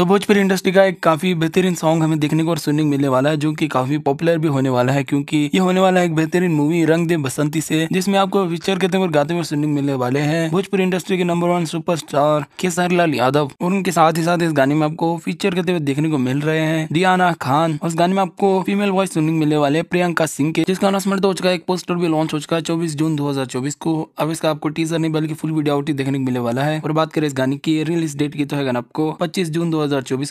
तो भोजपुरी इंडस्ट्री का एक काफ़ी बेहतरीन सॉन्ग हमें देखने को और सुनने को मिलने वाला है जो कि काफ़ी पॉपुलर भी होने वाला है क्योंकि ये होने वाला है एक बेहतरीन मूवी रंग दे बसंती से जिसमें आपको पिक्चर के तौर गाते हुए सुनने को मिलने वाले हैं भोजपुरी इंडस्ट्री के number one superstar Kesar Lal Yadav और उनके साथ ही साथ इस गाने में आपको फीचर करते हुए देखने को मिल रहे हैं रियाना खान और इस गाने में आपको फीमेल वॉइस सुनने को मिलने वाले है प्रियंका सिंह के जिसका अनाउंसमेंट हो चुका है एक पोस्टर भी लॉन्च हो चुका है चौबीस जून दो को अब इसका आपको टीजर नहीं बल्कि फुल वीडियो देखने को मिलने वाला है और बात करें इस गाने की रिलीज डेट की तो है आपको पच्चीस जून दो 2024